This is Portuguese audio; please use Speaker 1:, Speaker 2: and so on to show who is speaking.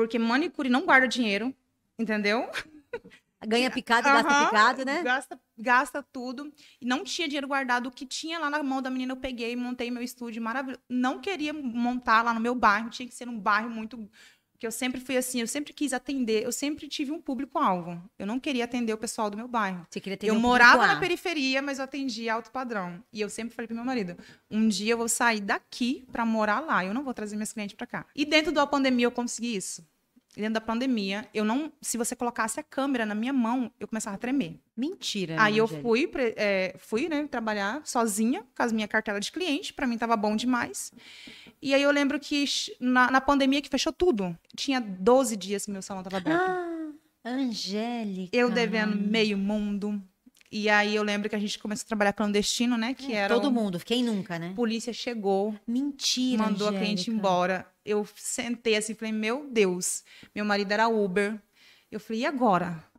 Speaker 1: Porque manicure não guarda dinheiro, entendeu? Ganha picado, uhum, gasta picado, né? Gasta, gasta tudo. E não tinha dinheiro guardado. O que tinha lá na mão da menina, eu peguei, montei meu estúdio maravilhoso. Não queria montar lá no meu bairro, tinha que ser um bairro muito. Porque eu sempre fui assim, eu sempre quis atender, eu sempre tive um público-alvo. Eu não queria atender o pessoal do meu bairro. Você queria atender Eu um morava na periferia, mas eu atendia alto padrão. E eu sempre falei pro meu marido: um dia eu vou sair daqui para morar lá, eu não vou trazer minhas clientes para cá. E dentro da pandemia eu consegui isso dentro da pandemia, eu não. Se você colocasse a câmera na minha mão, eu começava a tremer. Mentira. Aí eu Angélica. fui, é, fui, né, trabalhar sozinha com a minha cartela de cliente. Para mim tava bom demais. E aí eu lembro que na, na, pandemia que fechou tudo, tinha 12 dias que meu salão tava aberto. Ah, Angélica. Eu devendo meio mundo. E aí eu lembro que a gente começou a trabalhar clandestino, né? Que é, era. Todo um... mundo, quem nunca, né? Polícia chegou. Mentira. Mandou Angélica. a cliente embora eu sentei assim, falei, meu Deus, meu marido era Uber. Eu falei, e agora?